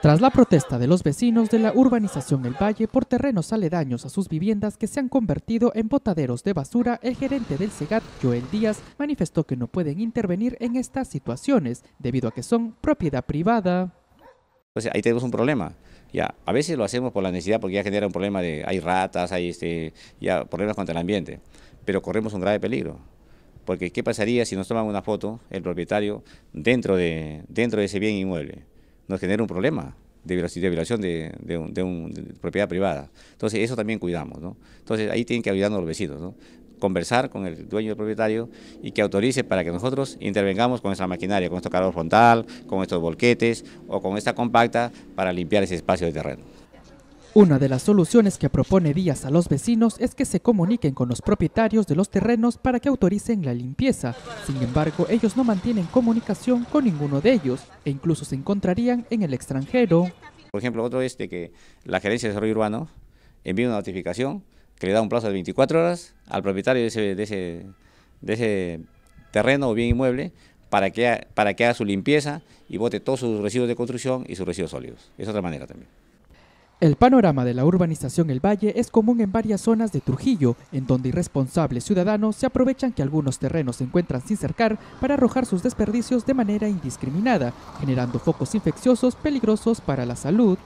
Tras la protesta de los vecinos de la urbanización El Valle por terrenos aledaños a sus viviendas que se han convertido en botaderos de basura, el gerente del SEGAT, Joel Díaz, manifestó que no pueden intervenir en estas situaciones debido a que son propiedad privada. Pues ahí tenemos un problema. Ya, a veces lo hacemos por la necesidad porque ya genera un problema de hay ratas, hay este, ya problemas contra el ambiente, pero corremos un grave peligro porque ¿qué pasaría si nos toman una foto el propietario dentro de, dentro de ese bien inmueble? nos genera un problema de violación de, propiedad privada. Entonces, eso también cuidamos, Entonces, ahí tienen que ayudarnos los vecinos, Conversar con el dueño del propietario y que autorice para que nosotros intervengamos con esa maquinaria, con este calor frontal, con estos volquetes o con esta compacta para limpiar ese espacio de terreno. Una de las soluciones que propone Díaz a los vecinos es que se comuniquen con los propietarios de los terrenos para que autoricen la limpieza. Sin embargo, ellos no mantienen comunicación con ninguno de ellos e incluso se encontrarían en el extranjero. Por ejemplo, otro es que la Gerencia de Desarrollo Urbano envía una notificación que le da un plazo de 24 horas al propietario de ese, terreno o bien inmueble para que, para que haga su limpieza y bote todos sus residuos de construcción y sus residuos sólidos. Es otra manera también. El panorama de la urbanización El Valle es común en varias zonas de Trujillo, en donde irresponsables ciudadanos se aprovechan que algunos terrenos se encuentran sin cercar para arrojar sus desperdicios de manera indiscriminada, generando focos infecciosos peligrosos para la salud,